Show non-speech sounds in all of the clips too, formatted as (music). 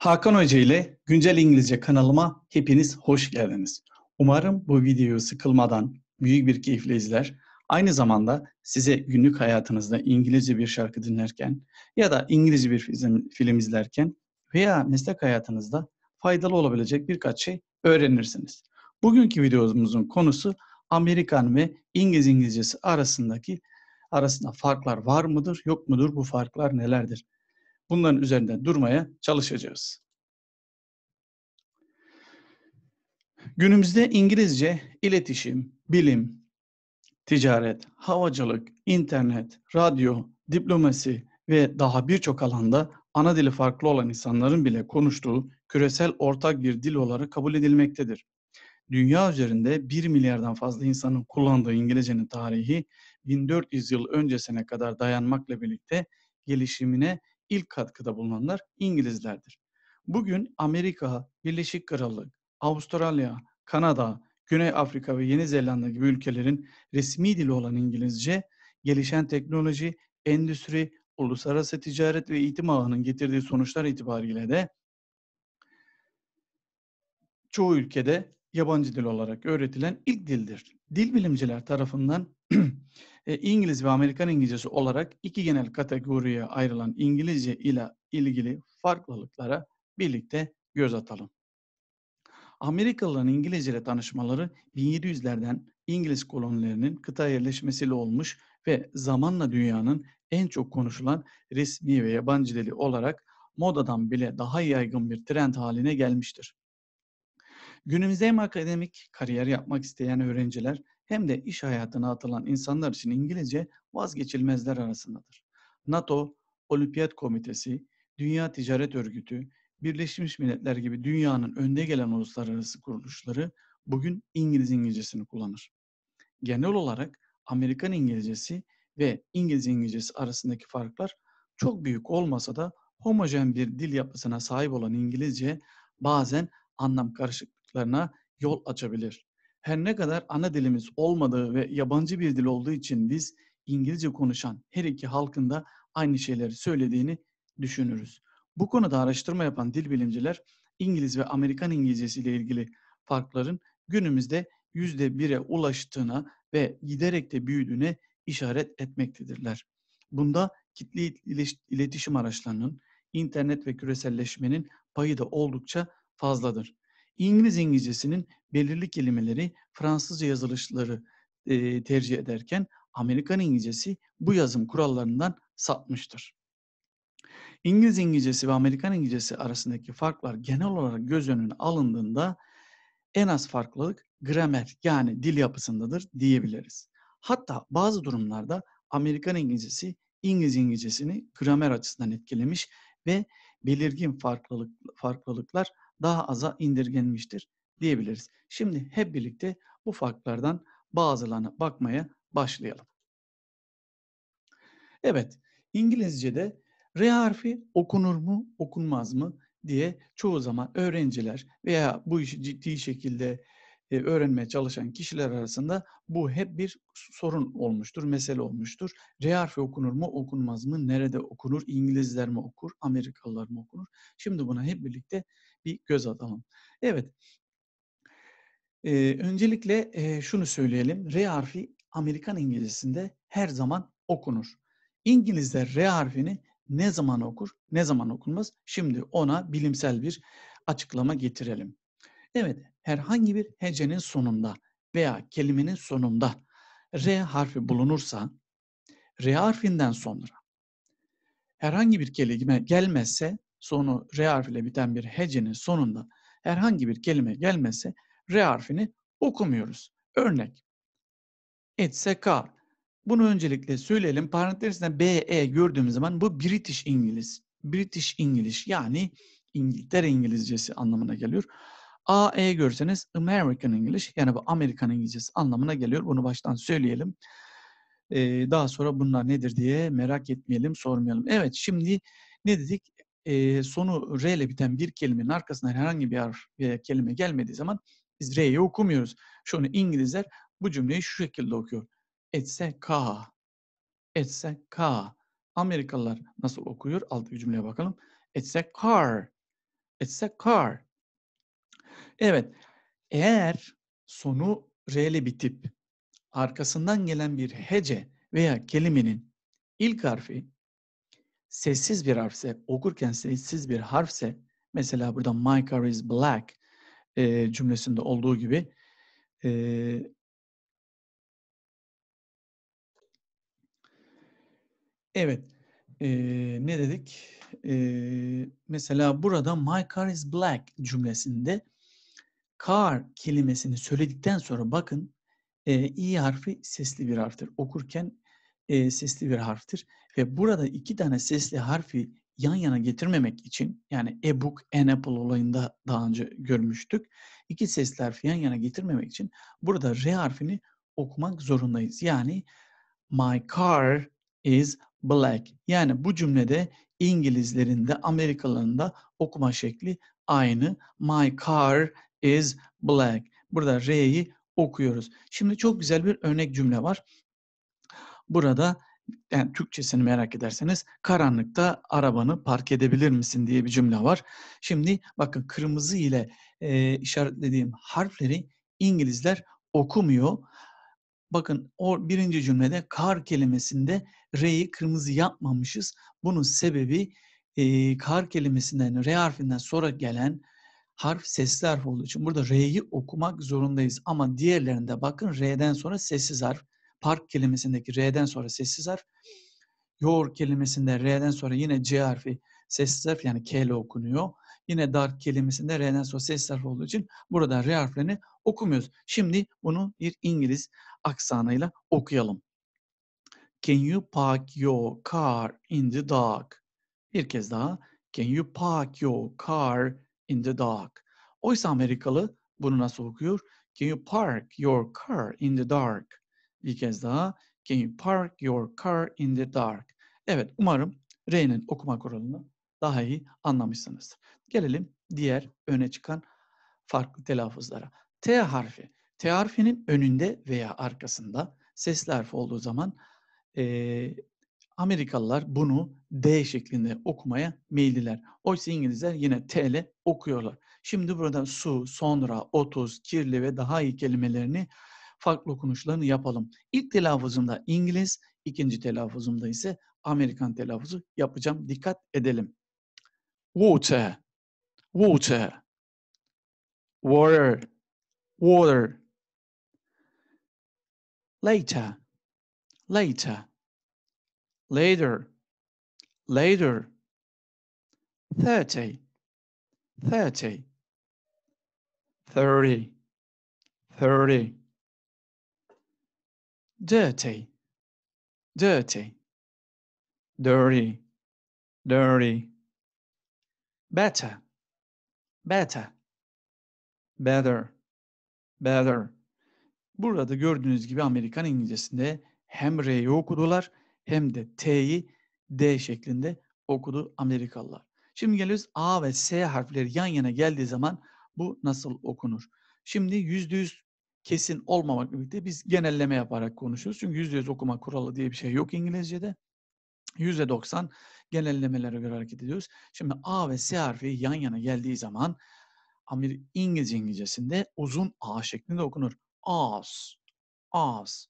Hakan Hoca ile Güncel İngilizce kanalıma hepiniz hoş geldiniz. Umarım bu videoyu sıkılmadan büyük bir keyifle izler. Aynı zamanda size günlük hayatınızda İngilizce bir şarkı dinlerken ya da İngilizce bir film, film izlerken veya meslek hayatınızda faydalı olabilecek birkaç şey öğrenirsiniz. Bugünkü videomuzun konusu Amerikan ve İngiliz İngilizcesi arasındaki arasında farklar var mıdır yok mudur bu farklar nelerdir? bunların üzerinde durmaya çalışacağız. Günümüzde İngilizce iletişim, bilim, ticaret, havacılık, internet, radyo, diplomasi ve daha birçok alanda ana dili farklı olan insanların bile konuştuğu küresel ortak bir dil olarak kabul edilmektedir. Dünya üzerinde 1 milyardan fazla insanın kullandığı İngilizcenin tarihi 1400 yıl öncesine kadar dayanmakla birlikte gelişimine ilk katkıda bulunanlar İngilizlerdir. Bugün Amerika, Birleşik Krallık, Avustralya, Kanada, Güney Afrika ve Yeni Zelanda gibi ülkelerin resmi dili olan İngilizce, gelişen teknoloji, endüstri, uluslararası ticaret ve eğitim ağının getirdiği sonuçlar itibariyle de çoğu ülkede yabancı dil olarak öğretilen ilk dildir. Dil bilimciler tarafından (clears throat) E, İngiliz ve Amerikan İngilizcesi olarak iki genel kategoriye ayrılan İngilizce ile ilgili farklılıklara birlikte göz atalım. Amerikalıların İngilizce ile tanışmaları 1700'lerden İngiliz kolonilerinin kıta yerleşmesiyle olmuş ve zamanla dünyanın en çok konuşulan resmi ve yabancı dili olarak modadan bile daha yaygın bir trend haline gelmiştir. Günümüzde hem akademik kariyer yapmak isteyen öğrenciler hem de iş hayatına atılan insanlar için İngilizce vazgeçilmezler arasındadır. NATO, Olimpiyat Komitesi, Dünya Ticaret Örgütü, Birleşmiş Milletler gibi dünyanın önde gelen uluslararası kuruluşları bugün İngiliz İngilizcesini kullanır. Genel olarak Amerikan İngilizcesi ve İngiliz İngilizcesi arasındaki farklar çok büyük olmasa da homojen bir dil yapısına sahip olan İngilizce bazen anlam karışıklıklarına yol açabilir. Her ne kadar ana dilimiz olmadığı ve yabancı bir dil olduğu için biz İngilizce konuşan her iki halkın da aynı şeyleri söylediğini düşünürüz. Bu konuda araştırma yapan dil bilimciler İngiliz ve Amerikan İngilizcesi ile ilgili farkların günümüzde yüzde bire ulaştığına ve giderek de büyüdüğüne işaret etmektedirler. Bunda kitle iletişim araçlarının, internet ve küreselleşmenin payı da oldukça fazladır. İngiliz İngilizcesinin belirli kelimeleri Fransızca yazılışları e, tercih ederken Amerikan İngilizcesi bu yazım kurallarından sapmıştır. İngiliz İngilizcesi ve Amerikan İngilizcesi arasındaki farklar genel olarak göz önüne alındığında en az farklılık gramer yani dil yapısındadır diyebiliriz. Hatta bazı durumlarda Amerikan İngilizcesi İngiliz İngilizcesini gramer açısından etkilemiş ve belirgin farklılık, farklılıklar daha aza indirgenmiştir diyebiliriz. Şimdi hep birlikte bu farklardan bazılarına bakmaya başlayalım. Evet, İngilizce'de R harfi okunur mu, okunmaz mı diye çoğu zaman öğrenciler veya bu işi ciddi şekilde e, öğrenmeye çalışan kişiler arasında bu hep bir sorun olmuştur, mesele olmuştur. R harfi okunur mu, okunmaz mı, nerede okunur, İngilizler mi okur, Amerikalılar mı okunur? Şimdi buna hep birlikte bir göz atalım. Evet, ee, öncelikle e, şunu söyleyelim. R harfi Amerikan İngilizcesinde her zaman okunur. İngilizler R harfini ne zaman okur, ne zaman okunmaz? Şimdi ona bilimsel bir açıklama getirelim. Evet, herhangi bir hecenin sonunda veya kelimenin sonunda R harfi bulunursa, R harfinden sonra herhangi bir kelime gelmezse sonu R harfiyle biten bir hecenin sonunda herhangi bir kelime gelmese R harfini okumuyoruz. Örnek. Etse ka. Bunu öncelikle söyleyelim. Parantez BE gördüğümüz zaman bu British İngiliz. British İngiliz yani İngiltere İngilizcesi anlamına geliyor. AE görseniz American English yani bu Amerikan İngilizcesi anlamına geliyor. Bunu baştan söyleyelim. Ee, daha sonra bunlar nedir diye merak etmeyelim, sormayalım. Evet şimdi ne dedik? e, sonu R ile biten bir kelimenin arkasından herhangi bir harf veya kelime gelmediği zaman biz R'yi okumuyoruz. Şunu İngilizler bu cümleyi şu şekilde okuyor. Etse ka. Etse ka. Amerikalılar nasıl okuyor? Altı cümleye bakalım. It's a car. It's a car. Evet. Eğer sonu R ile bitip arkasından gelen bir hece veya kelimenin ilk harfi sessiz bir harfse, okurken sessiz bir harfse, mesela burada my car is black e, cümlesinde olduğu gibi e, Evet. Ee, ne dedik? Ee, mesela burada my car is black cümlesinde car kelimesini söyledikten sonra bakın e, i harfi sesli bir harftir. Okurken e, sesli bir harftir. Ve burada iki tane sesli harfi yan yana getirmemek için yani e-book, apple olayında daha önce görmüştük. İki sesli harfi yan yana getirmemek için burada R harfini okumak zorundayız. Yani my car is black. Yani bu cümlede İngilizlerin de Amerikalıların da okuma şekli aynı. My car is black. Burada R'yi okuyoruz. Şimdi çok güzel bir örnek cümle var. Burada yani Türkçesini merak ederseniz karanlıkta arabanı park edebilir misin diye bir cümle var. Şimdi bakın kırmızı ile e, işaretlediğim harfleri İngilizler okumuyor. Bakın o birinci cümlede kar kelimesinde re'yi kırmızı yapmamışız. Bunun sebebi e, kar kelimesinden re harfinden sonra gelen harf sesli harf olduğu için burada R'yi okumak zorundayız. Ama diğerlerinde bakın R'den sonra sessiz harf. Park kelimesindeki R'den sonra sessiz harf. Yoğur kelimesinde R'den sonra yine C harfi sessiz harf yani K ile okunuyor. Yine dark kelimesinde R'den sonra sessiz harf olduğu için burada R harflerini okumuyoruz. Şimdi bunu bir İngiliz aksanıyla okuyalım. Can you park your car in the dark? Bir kez daha. Can you park your car in the dark? Oysa Amerikalı bunu nasıl okuyor? Can you park your car in the dark? Bir kez daha. Can you park your car in the dark? Evet umarım R'nin okuma kuralını daha iyi anlamışsınızdır. Gelelim diğer öne çıkan farklı telaffuzlara. T harfi. T harfinin önünde veya arkasında sesli harfi olduğu zaman e, Amerikalılar bunu D şeklinde okumaya meyilliler. Oysa İngilizler yine T ile okuyorlar. Şimdi burada su, sonra, otuz, kirli ve daha iyi kelimelerini farklı okunuşlarını yapalım. İlk telaffuzumda İngiliz, ikinci telaffuzumda ise Amerikan telaffuzu yapacağım. Dikkat edelim. Water, water, water, water. Later, later, later, later. Thirty, thirty, thirty, thirty dirty, dirty, dirty, dirty, better, better, better, better. Burada gördüğünüz gibi Amerikan İngilizcesinde hem R'yi okudular hem de T'yi D şeklinde okudu Amerikalılar. Şimdi geliyoruz A ve S harfleri yan yana geldiği zaman bu nasıl okunur? Şimdi yüzde yüz kesin olmamakla birlikte biz genelleme yaparak konuşuyoruz. Çünkü yüzde yüz okuma kuralı diye bir şey yok İngilizce'de. %90 genellemelere göre hareket ediyoruz. Şimdi A ve S harfi yan yana geldiği zaman Amir İngilizce İngilizcesinde uzun A şeklinde okunur. As, as.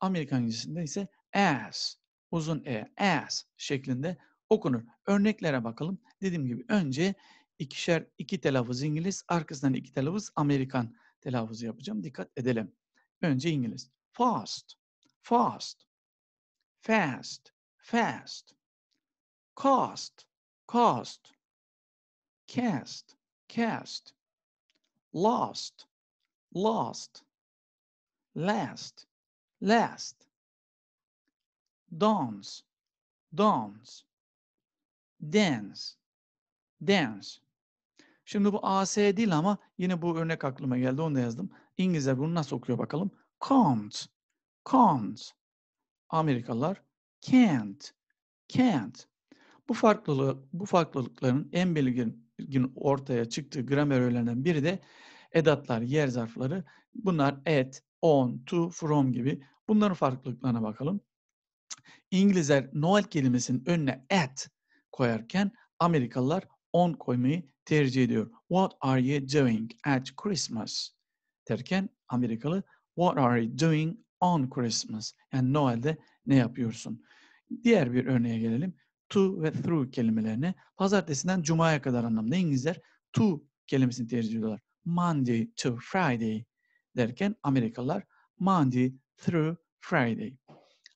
Amerikan İngilizcesinde ise as, uzun E, as şeklinde okunur. Örneklere bakalım. Dediğim gibi önce ikişer iki telaffuz İngiliz, arkasından iki telaffuz Amerikan telaffuzu yapacağım. Dikkat edelim. Önce İngiliz. Fast, fast, fast, fast. Cost, cost. Cast, cast. Lost, lost. Last, last. Dance, dance. Dance, dance. Şimdi bu AS değil ama yine bu örnek aklıma geldi. Onu da yazdım. İngilizler bunu nasıl okuyor bakalım. Can't. Can't. Amerikalılar can't. Can't. Bu farklılığı, bu farklılıkların en belirgin ortaya çıktığı gramer öğelerinden biri de edatlar, yer zarfları. Bunlar at, on, to, from gibi. Bunların farklılıklarına bakalım. İngilizler Noel kelimesinin önüne at koyarken Amerikalılar on koymayı tercih ediyor. What are you doing at Christmas? derken Amerikalı What are you doing on Christmas? Yani Noel'de ne yapıyorsun? Diğer bir örneğe gelelim. To ve through kelimelerini pazartesinden cumaya kadar anlamda İngilizler to kelimesini tercih ediyorlar. Monday to Friday derken Amerikalılar Monday through Friday.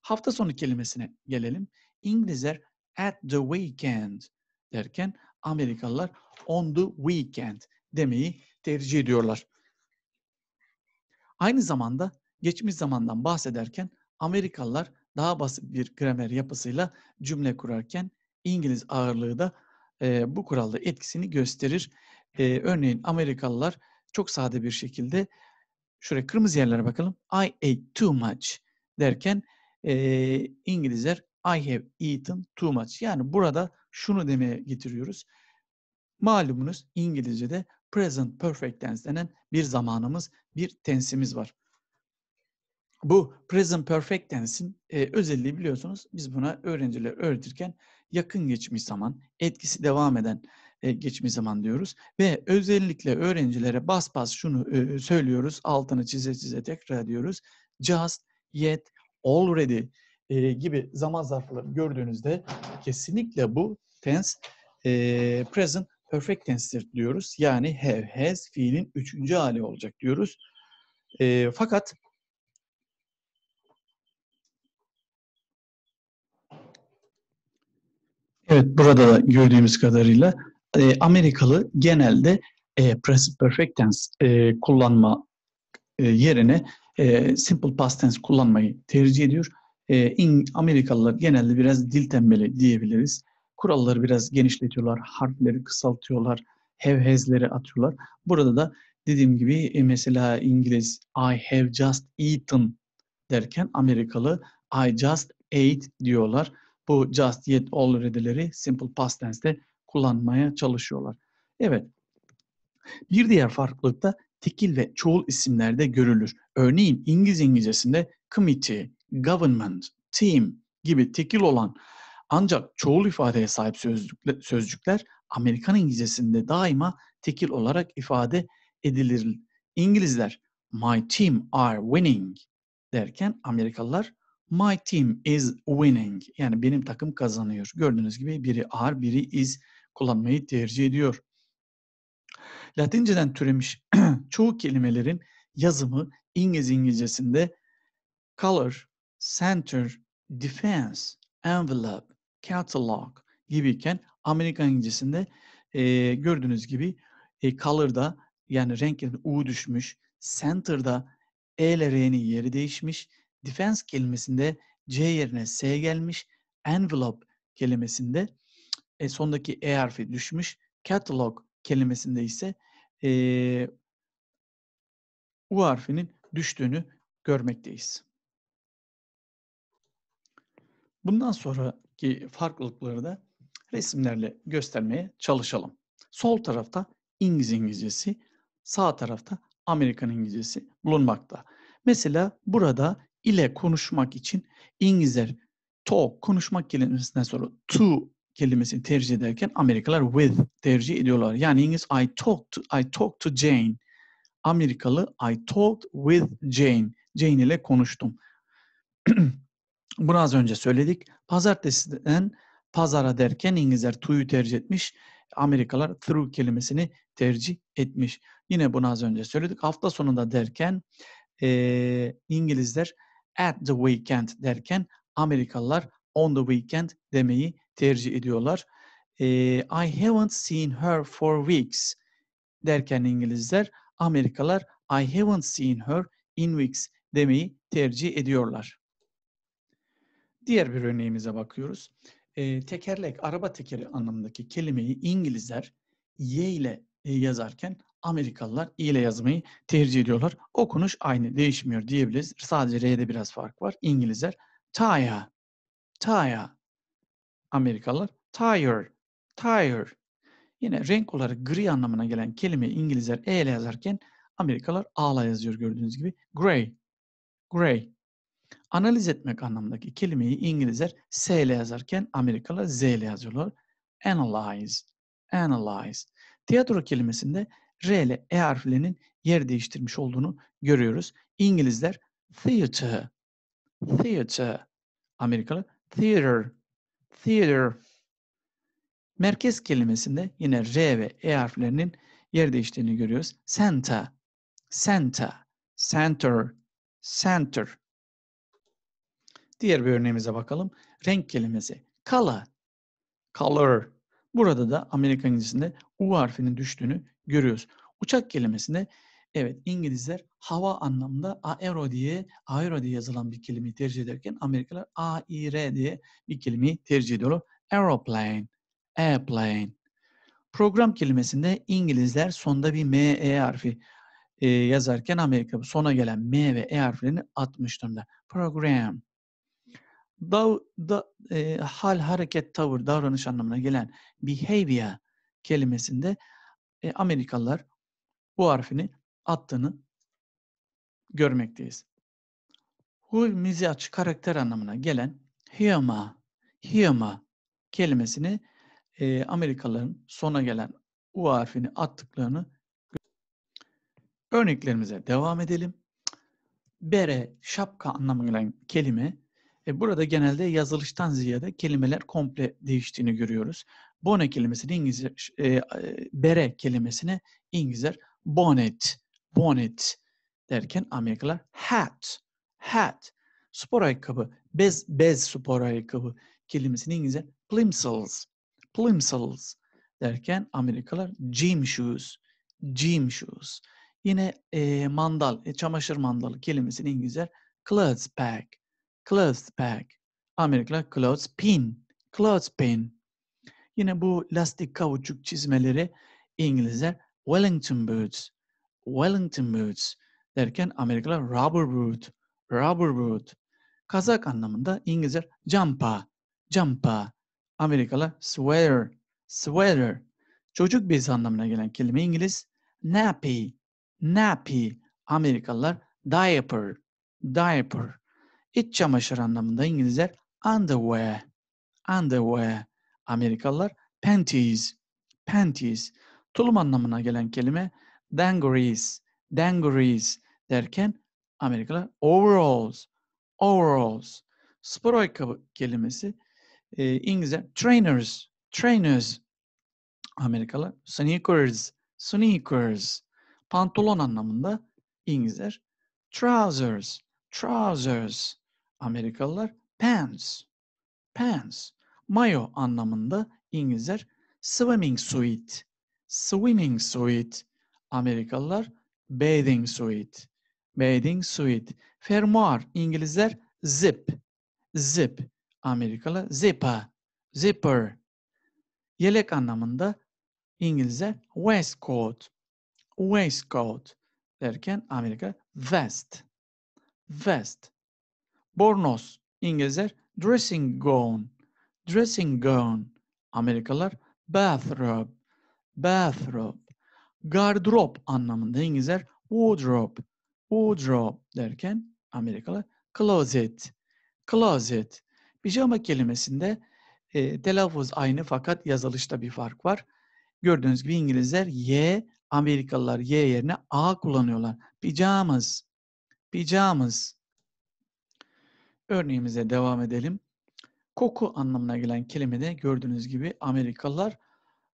Hafta sonu kelimesine gelelim. İngilizler at the weekend derken Amerikalılar on the weekend demeyi tercih ediyorlar. Aynı zamanda geçmiş zamandan bahsederken Amerikalılar daha basit bir gramer yapısıyla cümle kurarken İngiliz ağırlığı da e, bu kuralda etkisini gösterir. E, örneğin Amerikalılar çok sade bir şekilde şuraya kırmızı yerlere bakalım. I ate too much derken e, İngilizler I have eaten too much. Yani burada şunu demeye getiriyoruz. Malumunuz İngilizce'de present perfect tense denen bir zamanımız, bir tensimiz var. Bu present perfect tense'in e, özelliği biliyorsunuz biz buna öğrenciler öğretirken yakın geçmiş zaman, etkisi devam eden e, geçmiş zaman diyoruz. Ve özellikle öğrencilere bas bas şunu e, söylüyoruz, altını çize çize tekrar ediyoruz. Just, yet, already e, gibi zaman zarfları gördüğünüzde kesinlikle bu tense e, present perfect tense'dir diyoruz. Yani have, has fiilin üçüncü hali olacak diyoruz. E, fakat Evet, burada da gördüğümüz kadarıyla e, Amerikalı genelde e, present perfect tense e, kullanma e, yerine e, simple past tense kullanmayı tercih ediyor. E, in, Amerikalılar genelde biraz dil tembeli diyebiliriz. Kuralları biraz genişletiyorlar, harfleri kısaltıyorlar, hevhezleri atıyorlar. Burada da dediğim gibi e, mesela İngiliz I have just eaten derken Amerikalı I just ate diyorlar. Bu just yet already'leri simple past tense'te kullanmaya çalışıyorlar. Evet. Bir diğer farklılık da tekil ve çoğul isimlerde görülür. Örneğin İngiliz İngilizcesinde committee, government, team gibi tekil olan ancak çoğul ifadeye sahip sözcükler Amerikan İngilizcesinde daima tekil olarak ifade edilir. İngilizler my team are winning derken Amerikalılar my team is winning yani benim takım kazanıyor. Gördüğünüz gibi biri are biri is kullanmayı tercih ediyor. Latinceden türemiş (clears throat) çoğu kelimelerin yazımı İngiliz İngilizcesinde color, center, defense, envelope, catalog gibiyken Amerikan İngilizcesinde e, gördüğünüz gibi e, color'da yani renk U düşmüş. Center'da E ile R'nin yeri değişmiş. Defense kelimesinde C yerine S gelmiş. Envelope kelimesinde e, sondaki E harfi düşmüş. Catalog kelimesinde ise e, U harfinin düştüğünü görmekteyiz. Bundan sonra ki farklılıkları da resimlerle göstermeye çalışalım. Sol tarafta İngiliz İngilizcesi, sağ tarafta Amerikan İngilizcesi bulunmakta. Mesela burada ile konuşmak için İngilizler to konuşmak kelimesinden sonra to kelimesini tercih ederken Amerikalılar with tercih ediyorlar. Yani İngiliz I talked I talked to Jane. Amerikalı I talked with Jane. Jane ile konuştum. (clears throat) Bunu az önce söyledik. Pazartesiden pazara derken İngilizler to'yu tercih etmiş. Amerikalar through kelimesini tercih etmiş. Yine bunu az önce söyledik. Hafta sonunda derken e, İngilizler at the weekend derken Amerikalılar on the weekend demeyi tercih ediyorlar. E, I haven't seen her for weeks derken İngilizler Amerikalar I haven't seen her in weeks demeyi tercih ediyorlar. Diğer bir örneğimize bakıyoruz. E, tekerlek, araba tekeri anlamındaki kelimeyi İngilizler Y ile e, yazarken Amerikalılar i ile yazmayı tercih ediyorlar. Okunuş aynı değişmiyor diyebiliriz. Sadece R'de biraz fark var. İngilizler tire, tire. Amerikalılar tire, tire. Yine renk olarak gri anlamına gelen kelimeyi İngilizler e ile yazarken Amerikalılar a ile yazıyor gördüğünüz gibi. Gray, gray. Analiz etmek anlamındaki kelimeyi İngilizler S ile yazarken Amerikalılar Z ile yazıyorlar. Analyze, analyze. Tiyatro kelimesinde R ile E harflerinin yer değiştirmiş olduğunu görüyoruz. İngilizler theater, theater. Amerikalı theater, theater. Merkez kelimesinde yine R ve E harflerinin yer değiştirdiğini görüyoruz. Center, center, center, center. Diğer bir örneğimize bakalım. Renk kelimesi. Color. Color. Burada da Amerikan İngilizcesinde U harfinin düştüğünü görüyoruz. Uçak kelimesinde evet İngilizler hava anlamında aero diye aero diye yazılan bir kelimeyi tercih ederken Amerikalılar AIR diye bir kelimeyi tercih ediyorlar. Aeroplane, airplane. Program kelimesinde İngilizler sonda bir M, E harfi e, yazarken Amerika sona gelen M ve E harflerini atmış durumda. Program dav, da, e, hal, hareket, tavır, davranış anlamına gelen behavior kelimesinde e, Amerikalılar bu harfini attığını görmekteyiz. Huy, mizaç, karakter anlamına gelen hiyama, hiyama kelimesini e, Amerikalıların sona gelen U harfini attıklarını Örneklerimize devam edelim. Bere, şapka anlamına gelen kelime e, burada genelde yazılıştan ziyade kelimeler komple değiştiğini görüyoruz. Bone kelimesini İngilizce, e, e bere kelimesini İngilizler bonnet, bonnet derken Amerikalılar hat, hat. Spor ayakkabı, bez, bez spor ayakkabı kelimesini İngilizler plimsolls, plimsolls derken Amerikalılar gym shoes, gym shoes. Yine e, mandal, e, çamaşır mandalı kelimesini İngilizler clothes bag, Clothes bag, Amerika'da clothes pin. Clothes pin. Yine bu lastik kavuçuk çizmeleri İngilizler Wellington boots. Wellington boots derken Amerikalılar rubber boot. Rubber boot. Kazak anlamında İngilizler jumper. Jumper. Amerikalılar sweater. Sweater. Çocuk bez anlamına gelen kelime İngiliz nappy. Nappy. Amerikalılar diaper. Diaper. İç çamaşır anlamında İngilizler underwear, underwear. Amerikalılar panties, panties. Tulum anlamına gelen kelime dungarees, dungarees derken Amerikalılar overalls, overalls. Spor ayakkabı kelimesi e, İngilizce trainers, trainers. Amerikalılar sneakers, sneakers. Pantolon anlamında İngilizler trousers, trousers. Amerikalılar pants, pants, mayo anlamında İngilizler swimming suit, swimming suit, Amerikalılar bathing suit, bathing suit, fermuar İngilizler zip, zip, Amerikalı zipper, zipper, yelek anlamında İngilizler waistcoat, waistcoat derken Amerika vest, vest. Bornoz İngilizler dressing gown. Dressing gown. Amerikalılar bathrobe. Bathrobe. Gardrop anlamında İngilizler wardrobe. Wardrobe derken Amerikalı closet. Closet. Pijama kelimesinde e, telaffuz aynı fakat yazılışta bir fark var. Gördüğünüz gibi İngilizler Y, Amerikalılar Y yerine A kullanıyorlar. Pijamas. Pijamas. Örneğimize devam edelim. Koku anlamına gelen kelime de gördüğünüz gibi Amerikalılar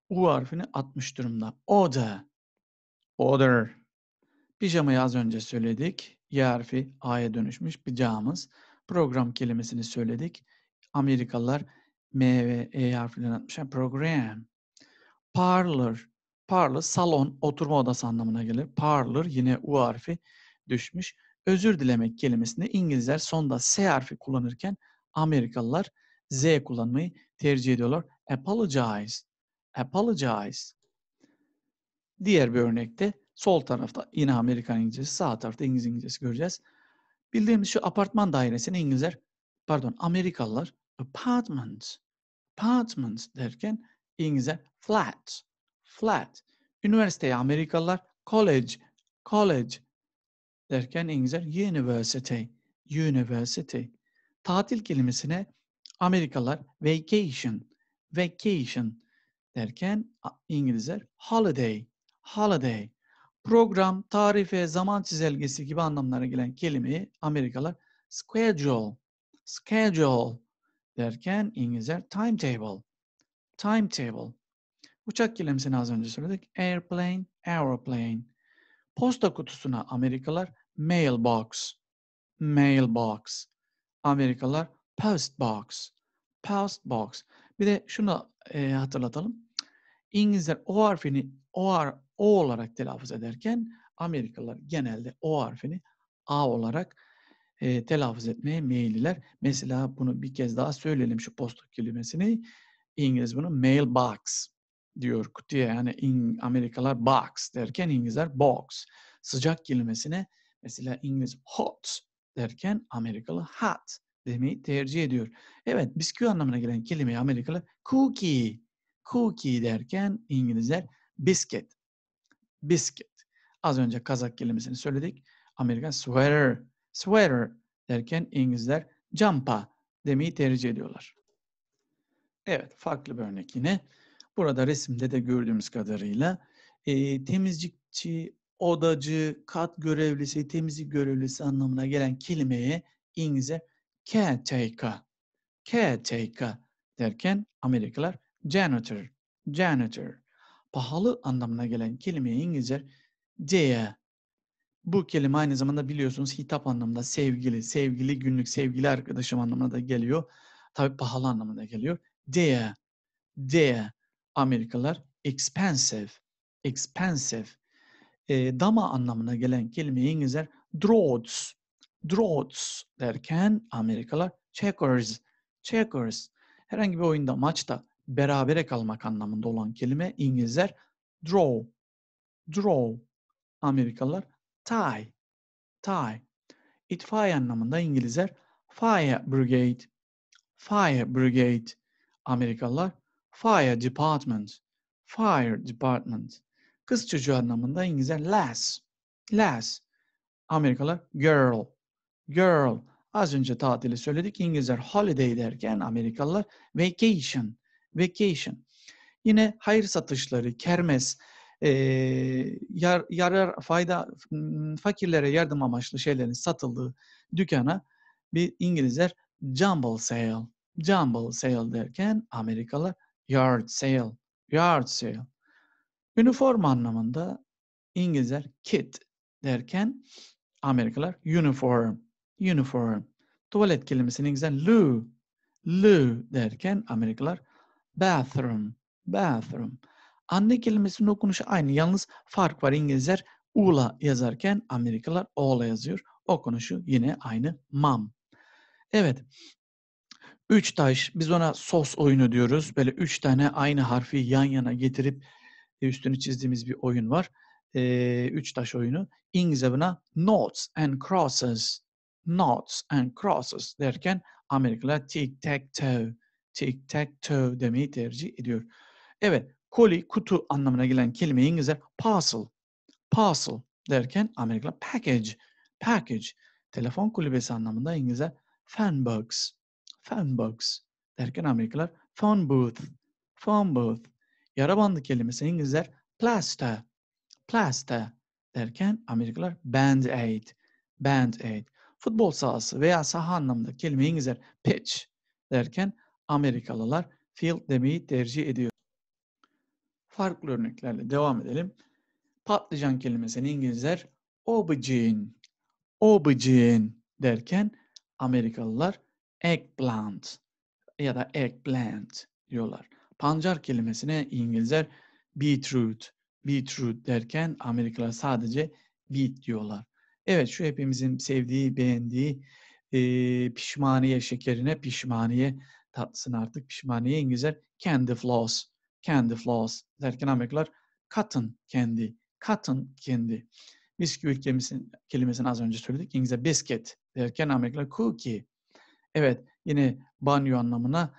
U harfini atmış durumda. Order. Order. Pijamayı az önce söyledik. Y harfi A'ya dönüşmüş pijamız. Program kelimesini söyledik. Amerikalılar M ve E harflerini atmışlar. Program. Parlor. Parlor salon, oturma odası anlamına gelir. Parlor yine U harfi düşmüş özür dilemek kelimesinde İngilizler sonda S harfi kullanırken Amerikalılar Z kullanmayı tercih ediyorlar. Apologize. Apologize. Diğer bir örnekte sol tarafta yine Amerikan İngilizcesi, sağ tarafta İngiliz İngilizcesi göreceğiz. Bildiğimiz şu apartman dairesini İngilizler, pardon Amerikalılar apartment, apartment derken İngilizler flat, flat. Üniversiteye Amerikalılar college, college derken İngilizler university, university. Tatil kelimesine Amerikalılar vacation, vacation derken İngilizler holiday, holiday. Program, tarife, zaman çizelgesi gibi anlamlara gelen kelimeyi Amerikalılar schedule, schedule derken İngilizler timetable, timetable. Uçak kelimesini az önce söyledik. Airplane, aeroplane. Posta kutusuna Amerikalar mailbox, mailbox. Amerikalar postbox, postbox. Bir de şunu e, hatırlatalım. İngilizler o harfini o, o olarak telaffuz ederken Amerikalılar genelde o harfini a olarak e, telaffuz etmeye meyilliler. Mesela bunu bir kez daha söyleyelim şu posta kelimesini. İngiliz bunu mailbox diyor kutuya. Yani in, Amerikalar box derken İngilizler box. Sıcak kelimesine mesela İngiliz hot derken Amerikalı hot demeyi tercih ediyor. Evet bisküvi anlamına gelen kelimeyi Amerikalı cookie. Cookie derken İngilizler biscuit. Biscuit. Az önce kazak kelimesini söyledik. Amerikan sweater. Sweater derken İngilizler jumper demeyi tercih ediyorlar. Evet farklı bir örnek yine. Burada resimde de gördüğümüz kadarıyla e, temizlikçi, odacı, kat görevlisi, temizlik görevlisi anlamına gelen kelimeye İngilizce caretaker, caretaker derken Amerikalılar janitor, janitor. Pahalı anlamına gelen kelimeye İngilizce dear. Bu kelime aynı zamanda biliyorsunuz hitap anlamında sevgili, sevgili günlük, sevgili arkadaşım anlamına da geliyor. Tabii pahalı anlamına geliyor. Dear, dear Amerikalılar expensive, expensive e, dama anlamına gelen kelimeyi İngilizler droughts, droughts derken Amerikalılar checkers, checkers. Herhangi bir oyunda, maçta berabere kalmak anlamında olan kelime İngilizler draw, draw. Amerikalılar tie, tie. İtfaiye anlamında İngilizler fire brigade, fire brigade. Amerikalılar Fire department. Fire department. Kız çocuğu anlamında İngilizce lass. Lass. Amerikalı girl. Girl. Az önce tatili söyledik. İngilizler holiday derken Amerikalılar vacation. Vacation. Yine hayır satışları, kermes, e, yar, yarar, fayda, hmm, fakirlere yardım amaçlı şeylerin satıldığı dükkana bir İngilizler jumble sale. Jumble sale derken Amerikalılar yard sale, yard sale. Üniforma anlamında İngilizler kit derken Amerikalar uniform, uniform. Tuvalet kelimesinin İngilizler loo, loo derken Amerikalar bathroom, bathroom. Anne kelimesinin okunuşu aynı. Yalnız fark var. İngilizler U'la yazarken Amerikalılar O'la yazıyor. Okunuşu yine aynı. Mam. Evet. Üç taş, biz ona sos oyunu diyoruz. Böyle üç tane aynı harfi yan yana getirip e, üstünü çizdiğimiz bir oyun var. Ee, üç taş oyunu. İngilizce buna notes and crosses, notes and crosses derken Amerikalılar tic tac toe, tic tac toe demeyi tercih ediyor. Evet, koli kutu anlamına gelen kelime İngilizce parcel, parcel derken Amerikalılar package, package. Telefon kulübesi anlamında İngilizce fan fanbox, Phone box derken Amerikalılar phone booth, phone booth. Yara bandı kelimesi İngilizler plaster, plaster derken Amerikalılar band-aid, band-aid. Futbol sahası veya saha anlamında kelime İngilizler pitch derken Amerikalılar field demeyi tercih ediyor. Farklı örneklerle devam edelim. Patlıcan kelimesini İngilizler aubergine, aubergine derken Amerikalılar eggplant ya da eggplant diyorlar. Pancar kelimesine İngilizler beetroot, beetroot derken Amerikalılar sadece beet diyorlar. Evet şu hepimizin sevdiği, beğendiği e, pişmaniye şekerine pişmaniye tatlısını artık pişmaniye İngilizler candy floss, candy floss derken Amerikalılar cotton candy, cotton candy. Bisküvi kelimesini, kelimesini az önce söyledik. İngilizce biscuit derken Amerikalılar cookie, Evet, yine banyo anlamına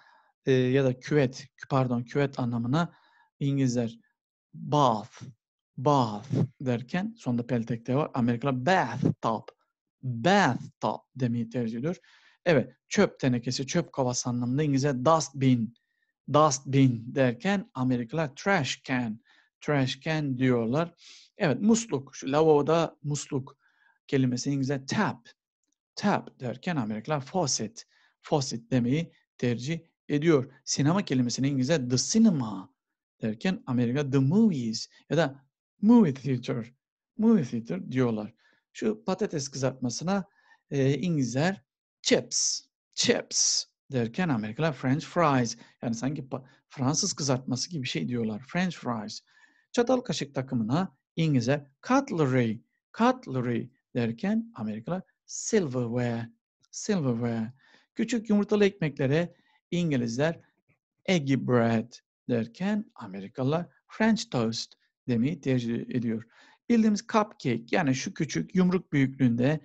e, ya da küvet, pardon küvet anlamına İngilizler bath, bath derken sonunda peltek de var. Amerikalı bathtub, bathtub demeyi tercih ediyor. Evet, çöp tenekesi, çöp kovası anlamında İngilizce dust bin, dust bin derken Amerikalılar trash can, trash can diyorlar. Evet, musluk, şu lavaboda musluk kelimesi İngilizce tap, tap derken Amerikalılar faucet, faucet demeyi tercih ediyor. Sinema kelimesinin İngilizce the cinema derken Amerika the movies ya da movie theater, movie theater diyorlar. Şu patates kızartmasına e, İngilizler chips, chips derken Amerikalılar French fries. Yani sanki Fransız kızartması gibi bir şey diyorlar. French fries. Çatal kaşık takımına İngilizler cutlery, cutlery derken Amerikalılar silverware, silverware. Küçük yumurtalı ekmeklere İngilizler egg bread derken Amerikalılar French toast demeyi tercih ediyor. Bildiğimiz cupcake yani şu küçük yumruk büyüklüğünde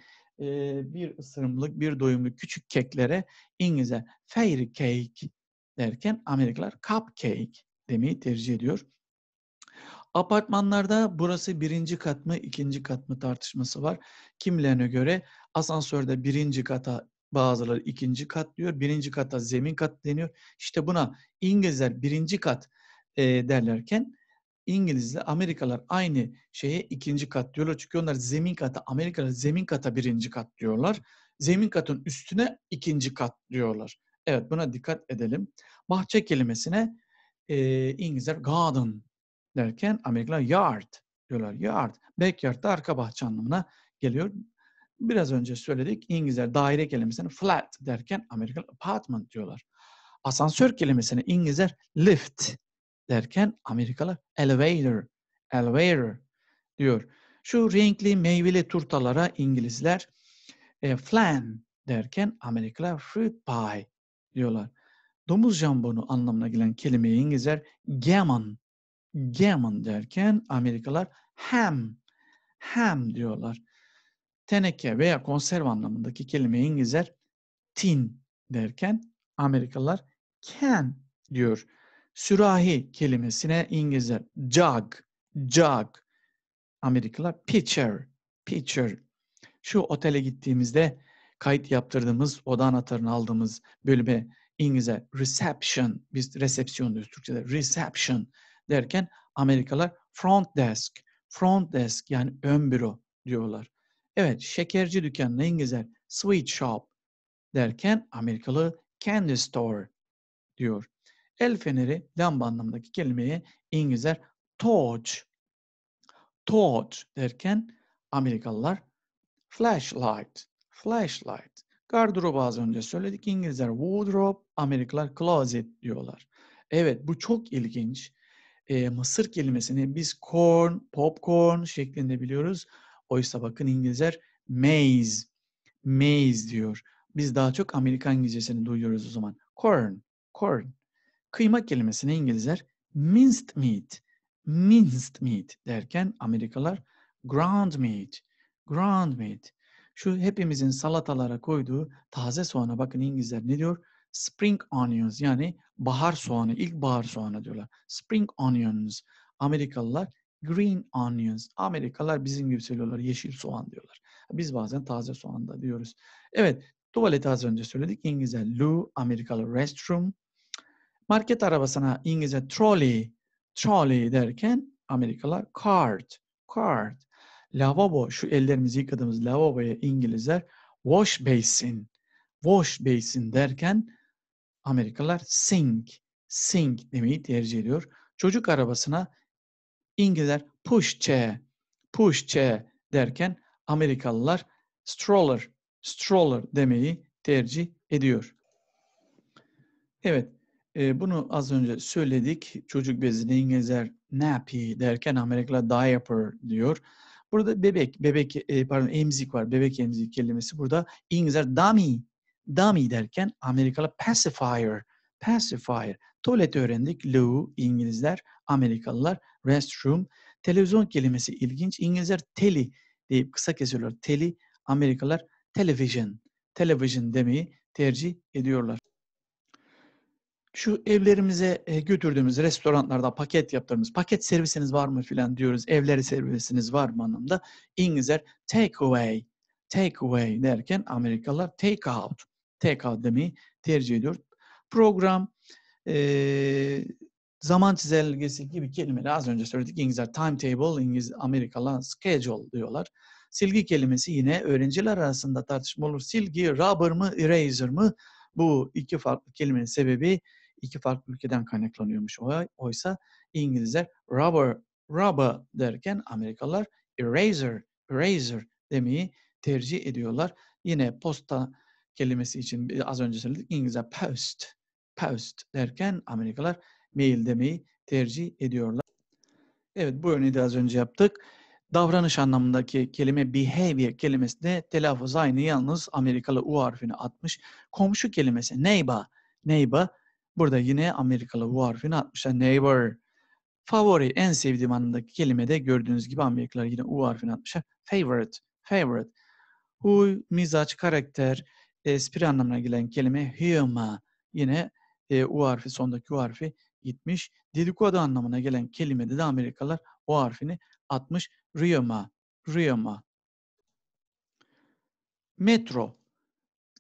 bir ısırımlık, bir doyumluk küçük keklere İngilizler fairy cake derken Amerikalılar cupcake demeyi tercih ediyor. Apartmanlarda burası birinci kat mı, ikinci kat mı tartışması var. Kimlerine göre asansörde birinci kata bazıları ikinci kat diyor, birinci kata zemin kat deniyor. İşte buna İngilizler birinci kat e, derlerken İngilizler, Amerikalar aynı şeye ikinci kat diyorlar. Çünkü onlar zemin kata, Amerikalılar zemin kata birinci kat diyorlar. Zemin katın üstüne ikinci kat diyorlar. Evet buna dikkat edelim. Bahçe kelimesine e, İngilizler garden derken Amerikalılar yard diyorlar. Yard, backyard da arka bahçe anlamına geliyor. Biraz önce söyledik İngilizler daire kelimesini flat derken Amerikalı apartment diyorlar. Asansör kelimesini İngilizler lift derken Amerikalı elevator, elevator diyor. Şu renkli meyveli turtalara İngilizler e, flan derken Amerikalı fruit pie diyorlar. Domuz jambonu anlamına gelen kelimeyi İngilizler gammon gammon derken Amerikalar ham, ham diyorlar. Teneke veya konserve anlamındaki kelime İngilizler tin derken Amerikalılar can diyor. Sürahi kelimesine İngilizler jug, jug. Amerikalılar pitcher, pitcher. Şu otele gittiğimizde kayıt yaptırdığımız oda anahtarını aldığımız bölüme İngilizce reception, biz resepsiyon diyoruz Türkçe'de reception derken Amerikalılar front desk, front desk yani ön büro diyorlar. Evet şekerci dükkanı İngilizler sweet shop derken Amerikalı candy store diyor. El feneri lamba anlamındaki kelimeye İngilizler torch, torch derken Amerikalılar flashlight, flashlight. Gardırobu az önce söyledik. İngilizler wardrobe, Amerikalılar closet diyorlar. Evet bu çok ilginç e, mısır kelimesini biz corn, popcorn şeklinde biliyoruz. Oysa bakın İngilizler maize, maize diyor. Biz daha çok Amerikan İngilizcesini duyuyoruz o zaman. Corn, corn. Kıyma kelimesini İngilizler minced meat, minced meat derken Amerikalar ground meat, ground meat. Şu hepimizin salatalara koyduğu taze soğana bakın İngilizler ne diyor? Spring onions yani bahar soğanı, ilk bahar soğanı diyorlar. Spring onions. Amerikalılar green onions. Amerikalılar bizim gibi söylüyorlar. Yeşil soğan diyorlar. Biz bazen taze soğan da diyoruz. Evet, tuvaleti az önce söyledik. İngilizce loo, Amerikalı restroom. Market arabasına İngilizce trolley, trolley derken Amerikalılar cart, cart. Lavabo, şu ellerimizi yıkadığımız lavaboya İngilizler wash basin, wash basin derken Amerikalılar sink, sink demeyi tercih ediyor. Çocuk arabasına İngilizler push chair, push chair derken Amerikalılar stroller, stroller demeyi tercih ediyor. Evet, e, bunu az önce söyledik. Çocuk bezini İngilizler nappy derken Amerikalılar diaper diyor. Burada bebek, bebek e, pardon emzik var. Bebek emzik kelimesi burada. İngilizler dummy, dummy derken Amerikalı pacifier, pacifier. Tuvalet öğrendik. Loo İngilizler, Amerikalılar restroom. Televizyon kelimesi ilginç. İngilizler teli deyip kısa kesiyorlar. Teli, Amerikalılar television, television demeyi tercih ediyorlar. Şu evlerimize e, götürdüğümüz restoranlarda paket yaptığımız, paket servisiniz var mı filan diyoruz. Evleri servisiniz var mı anlamda. İngilizler take away, take away derken Amerikalılar take out. TK demeyi tercih ediyor. Program, e, zaman çizelgesi gibi kelimeler az önce söyledik. İngilizler timetable, İngiliz Amerikalılar schedule diyorlar. Silgi kelimesi yine öğrenciler arasında tartışma olur. Silgi rubber mı eraser mı? Bu iki farklı kelimenin sebebi iki farklı ülkeden kaynaklanıyormuş. Oysa İngilizler rubber, rubber derken Amerikalılar eraser, eraser demeyi tercih ediyorlar. Yine posta kelimesi için az önce söyledik. İngilizce post, post derken Amerikalılar mail demeyi tercih ediyorlar. Evet bu örneği de az önce yaptık. Davranış anlamındaki kelime behavior kelimesi de telaffuz aynı yalnız Amerikalı U harfini atmış. Komşu kelimesi neighbor, neighbor burada yine Amerikalı U harfini atmış. Neighbor. Favori en sevdiğim anlamındaki kelime de gördüğünüz gibi Amerikalılar yine U harfini atmış. Favorite, favorite. Huy, mizaç, karakter, espri anlamına gelen kelime hiyama yine e, U harfi sondaki U harfi gitmiş. Dedikodu anlamına gelen kelimede de Amerikalılar o harfini atmış. Riyama, riyama. Metro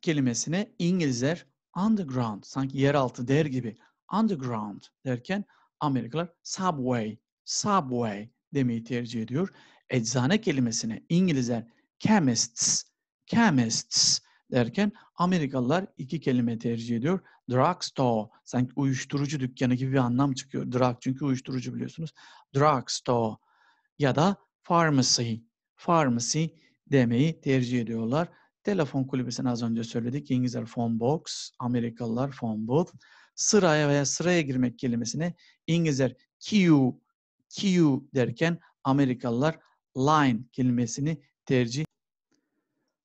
kelimesine İngilizler underground, sanki yeraltı der gibi underground derken Amerikalılar subway, subway demeyi tercih ediyor. Eczane kelimesine İngilizler chemists, chemists derken Amerikalılar iki kelime tercih ediyor. Drugstore. Sanki uyuşturucu dükkanı gibi bir anlam çıkıyor. Drug çünkü uyuşturucu biliyorsunuz. Drugstore. Ya da pharmacy. Pharmacy demeyi tercih ediyorlar. Telefon kulübesini az önce söyledik. İngilizler phone box, Amerikalılar phone booth. Sıraya veya sıraya girmek kelimesine İngilizler queue, queue derken Amerikalılar line kelimesini tercih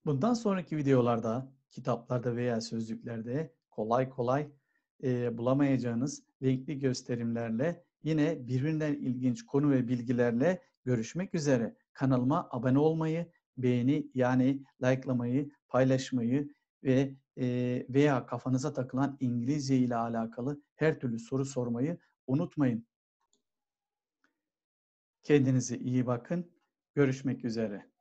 Bundan sonraki videolarda, kitaplarda veya sözlüklerde kolay kolay e, bulamayacağınız renkli gösterimlerle yine birbirinden ilginç konu ve bilgilerle görüşmek üzere. Kanalıma abone olmayı, beğeni yani likelamayı, paylaşmayı ve e, veya kafanıza takılan İngilizce ile alakalı her türlü soru sormayı unutmayın. Kendinize iyi bakın. Görüşmek üzere.